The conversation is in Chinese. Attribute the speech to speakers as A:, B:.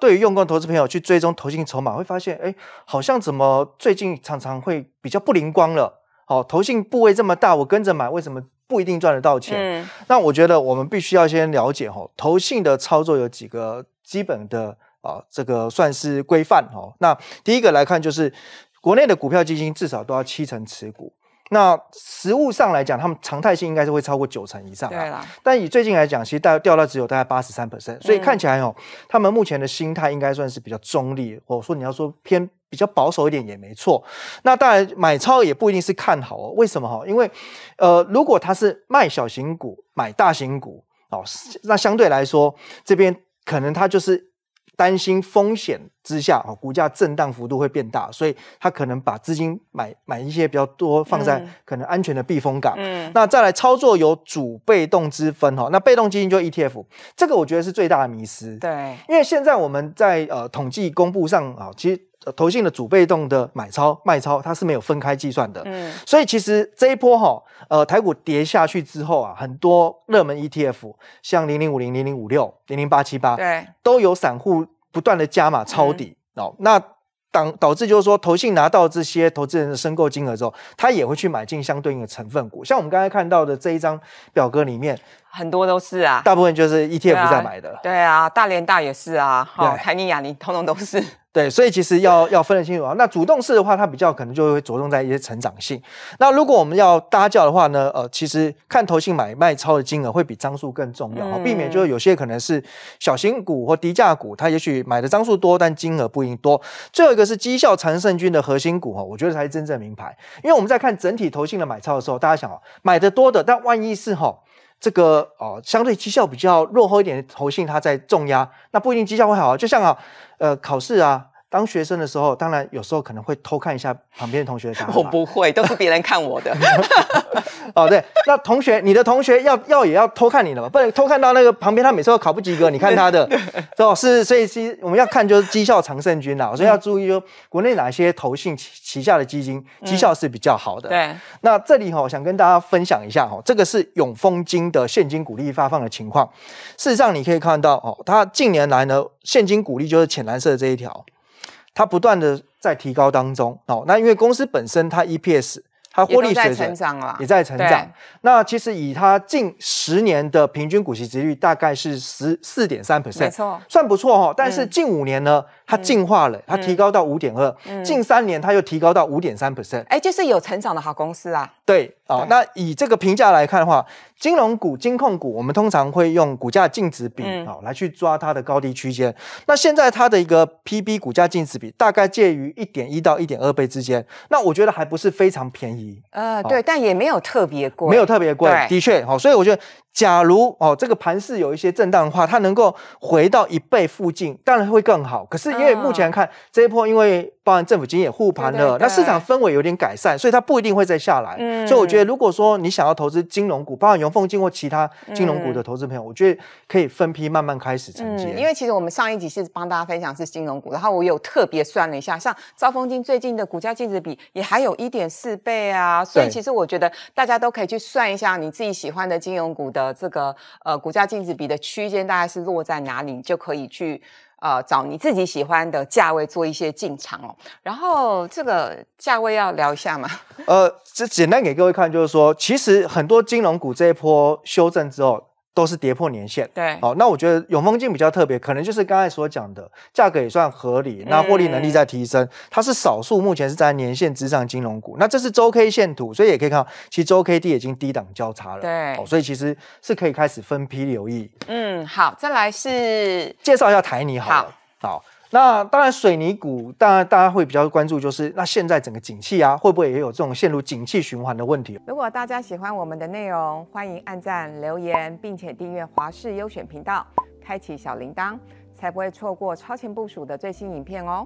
A: 对于用过投资朋友去追踪投信筹码，会发现，哎，好像怎么最近常常会比较不灵光了。好，投信部位这么大，我跟着买，为什么不一定赚得到钱？那我觉得我们必须要先了解哈，投信的操作有几个基本的啊，这个算是规范哈。那第一个来看就是，国内的股票基金至少都要七成持股。那实物上来讲，他们常态性应该是会超过九成以上啊。对啦，但以最近来讲，其实大掉到只有大概八十三 percent，所以看起来哦，他们目前的心态应该算是比较中立。或者说你要说偏比较保守一点也没错。那当然买超也不一定是看好哦。为什么哈？因为呃，如果他是卖小型股买大型股哦，那相对来说这边可能他就是。担心风险之下，哦，股价震荡幅度会变大，所以他可能把资金买买一些比较多放在可能安全的避风港。嗯，那再来操作有主被动之分，哦，那被动基金就 ETF，这个我觉得是最大的迷失。对，因为现在我们在呃统计公布上啊，其实。投信的主被动的买超卖超，它是没有分开计算的。嗯，所以其实这一波哈，呃，台股跌下去之后啊，很多热门 ETF，像零零五零、零零五六、零零八七八，对，都有散户不断的加码抄底哦。那导导致就是说，投信拿到这些投资人的申购金额之后，他也会去买进相对应的成分股。像我们刚才看到的这一张表格里面，
B: 很多都是啊，
A: 大部分就是 ETF 在买的。
B: 对啊，大连大也是啊，哈，台尼亚尼通通都是。
A: 对，所以其实要要分得清楚啊。那主动式的话，它比较可能就会着重在一些成长性。那如果我们要搭轿的话呢，呃，其实看投信买卖超的金额会比张数更重要，避免就是有些可能是小型股或低价股，它也许买的张数多，但金额不一定多。最后一个是绩效常胜军的核心股哈，我觉得才是真正名牌。因为我们在看整体投信的买超的时候，大家想哦，买的多的，但万一是哈？这个哦，相对绩效比较落后一点，投信，它在重压，那不一定绩效会好啊。就像啊，呃，考试啊。当学生的时候，当然有时候可能会偷看一下旁边同学的答 我
B: 不会，都是别人看我的。
A: 哦，对，那同学，你的同学要要也要偷看你的嘛？不能偷看到那个旁边他每次都考不及格，你看他的，
B: 对吧？是，所以是我
A: 们要看就是绩效常胜军啦，所以要注意就国内哪些投信旗下的基金绩效是比较好的。对，那这里哈想跟大家分享一下哈，这个是永丰金的现金鼓励发放的情况。事实上你可以看到哦，它近年来呢现金鼓励就是浅蓝色的这一条。它不断的在提高当中，哦，那因为公司本身它 EPS。它获利也在成长也在成长。那其实以它近十年的平均股息值率大概是十四点三%，没错，算不错哈。但是近五年呢，它进化了，它提高到五点二，近三年它又提高到五点三%。
B: 哎，就是有成长的好公司啊。
A: 对啊，那以这个评价来看的话，金融股、金控股，我们通常会用股价净值比啊来去抓它的高低区间。那现在它的一个 P B 股价净值比大概介于一点一到一点二倍之间，那我觉得还不是非常便宜。
B: 呃，对，但也没有特别贵，没有特别贵，的
A: 确，好，所以我觉得。假如哦，这个盘势有一些震荡的话，它能够回到一倍附近，当然会更好。可是因为目前看这一波，因为包含政府基金也护盘了，那市场氛围有点改善，所以它不一定会再下来。所以我觉得，如果说你想要投资金融股，包含永丰金或其他金融股的投资朋友，我觉得可以分批慢慢开始承接。嗯，因
B: 为其实我们上一集是帮大家分享是金融股，然后我有特别算了一下，像招丰金最近的股价净值比也还有一点四倍啊，所以其实我觉得大家都可以去算一下你自己喜欢的金融股的。这个呃，股价净值比的区间大概是落在哪里，你就可以去呃找你自己喜欢的价位做一些进场哦。然后这个价位要聊一下吗？
A: 呃，这简单给各位看，就是说，其实很多金融股这一波修正之后。都是跌破年限。对，好，那我觉得永丰金比较特别，可能就是刚才所讲的价格也算合理，那获利能力在提升，它是少数目前是在年线之上金融股，那这是周 K 线图，所以也可以看到，其实周 K D 已经低档交叉了，对，哦，所以其实是可以开始分批留意，
B: 嗯，好，再来是
A: 介绍一下台泥，好好。那当然，水泥股当然大家会比较关注，就是那现在整个景气啊，会不会也有这种陷入景气循环的问题？
B: 如果大家喜欢我们的内容，欢迎按赞、留言，并且订阅华视优选频道，开启小铃铛，才不会错过超前部署的最新影片哦。